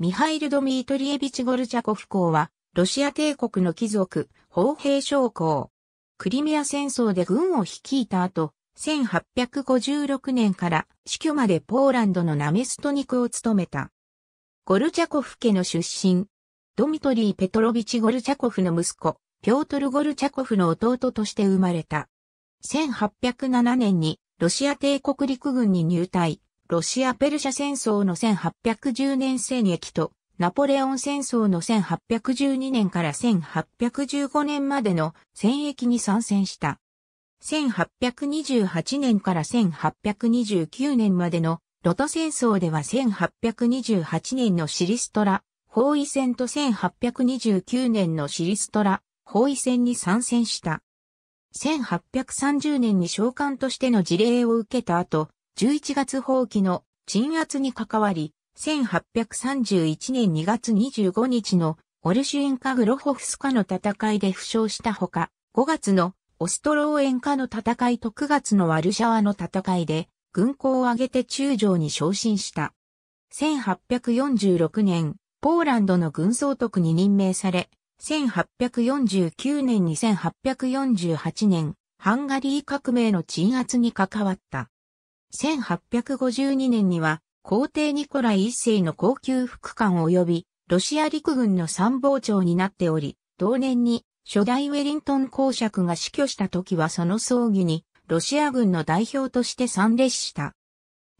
ミハイル・ドミートリエビチ・ゴルチャコフ公は、ロシア帝国の貴族、砲兵将校。クリミア戦争で軍を率いた後、1856年から死去までポーランドのナメストニクを務めた。ゴルチャコフ家の出身。ドミトリー・ペトロビチ・ゴルチャコフの息子、ピョートル・ゴルチャコフの弟として生まれた。1807年にロシア帝国陸軍に入隊。ロシア・ペルシャ戦争の1810年戦役と、ナポレオン戦争の1812年から1815年までの戦役に参戦した。1828年から1829年までのロト戦争では1828年のシリストラ、包囲戦と1829年のシリストラ、包囲戦に参戦した。1830年に召喚としての事例を受けた後、11月放棄の鎮圧に関わり、1831年2月25日のオルシュエンカ・グロホフスカの戦いで負傷したほか、5月のオストローエンカの戦いと9月のワルシャワの戦いで、軍港を挙げて中将に昇進した。1846年、ポーランドの軍総督に任命され、1849年に1848年、ハンガリー革命の鎮圧に関わった。1852年には、皇帝ニコライ一世の高級副官及び、ロシア陸軍の参謀長になっており、同年に初代ウェリントン公爵が死去した時はその葬儀にロシア軍の代表として参列した。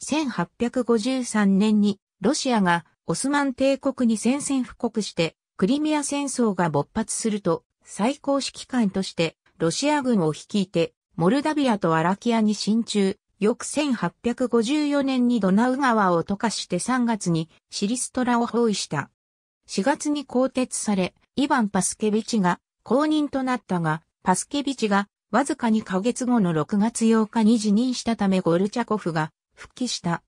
1853年にロシアがオスマン帝国に宣戦布告してクリミア戦争が勃発すると最高指揮官としてロシア軍を率いてモルダビアとアラキアに進駐、翌1854年にドナウ川を溶かして3月にシリストラを包囲した。4月に更迭され、イヴァン・パスケビチが公認となったが、パスケビチがわずか2ヶ月後の6月8日に辞任したためゴルチャコフが復帰した。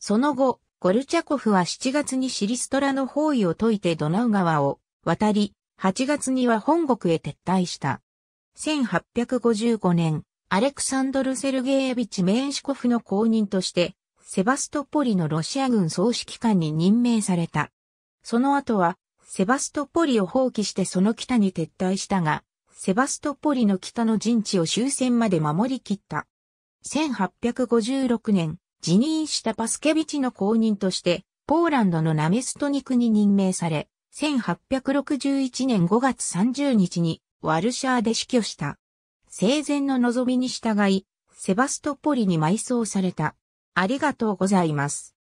その後、ゴルチャコフは7月にシリストラの包囲を解いてドナウ川を渡り、8月には本国へ撤退した。1855年、アレクサンドル・セルゲービチ・メーンシコフの後任として、セバストポリのロシア軍総指揮官に任命された。その後は、セバストポリを放棄してその北に撤退したが、セバストポリの北の陣地を終戦まで守り切った。1856年、辞任したパスケビチの後任として、ポーランドのナメストニクに任命され、1861年5月30日にワルシャーで死去した。生前の望みに従い、セバストポリに埋葬された。ありがとうございます。